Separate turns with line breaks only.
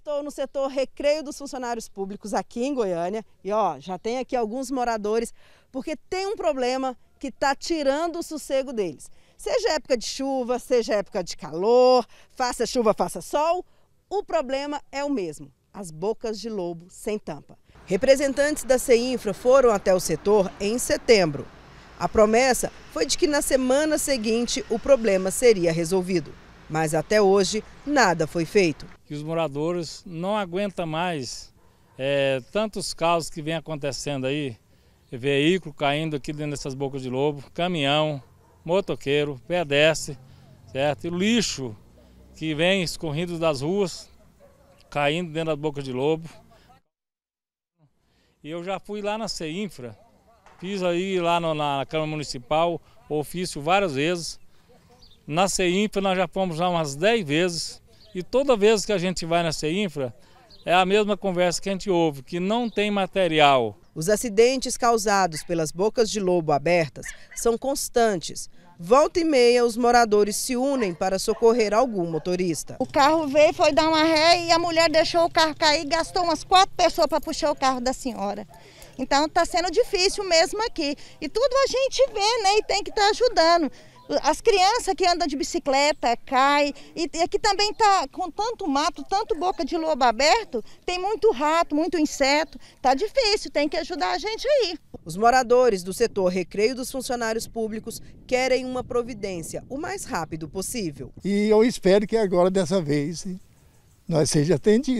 Estou no setor recreio dos funcionários públicos aqui em Goiânia e ó, já tem aqui alguns moradores porque tem um problema que está tirando o sossego deles. Seja época de chuva, seja época de calor, faça chuva, faça sol, o problema é o mesmo: as bocas de lobo sem tampa. Representantes da CEINFRA foram até o setor em setembro. A promessa foi de que na semana seguinte o problema seria resolvido mas até hoje nada foi feito.
Os moradores não aguentam mais é, tantos casos que vem acontecendo aí, veículo caindo aqui dentro dessas bocas de lobo, caminhão, motoqueiro, pedestre, certo? E lixo que vem escorrendo das ruas, caindo dentro das bocas de lobo. E eu já fui lá na CEINFRA, fiz aí lá no, na Câmara Municipal, ofício várias vezes, na CEINFRA nós já fomos já umas 10 vezes e toda vez que a gente vai na CEINFRA é a mesma conversa que a gente ouve, que não tem material. Os acidentes
causados pelas bocas de lobo abertas são constantes. Volta e meia, os moradores se unem para socorrer algum motorista. O carro veio,
foi dar uma ré e a mulher deixou o carro cair, gastou umas quatro pessoas para puxar o carro da senhora. Então está sendo difícil mesmo aqui. E tudo a gente vê, né? E tem que estar tá ajudando. As crianças que andam de bicicleta caem. E aqui também está com tanto mato, tanto boca de lobo
aberto, tem muito rato, muito inseto. Está difícil, tem que ajudar a gente aí. Os moradores do setor recreio dos funcionários públicos querem uma providência o mais rápido possível.
E eu espero que agora, dessa vez, nós seja atendido.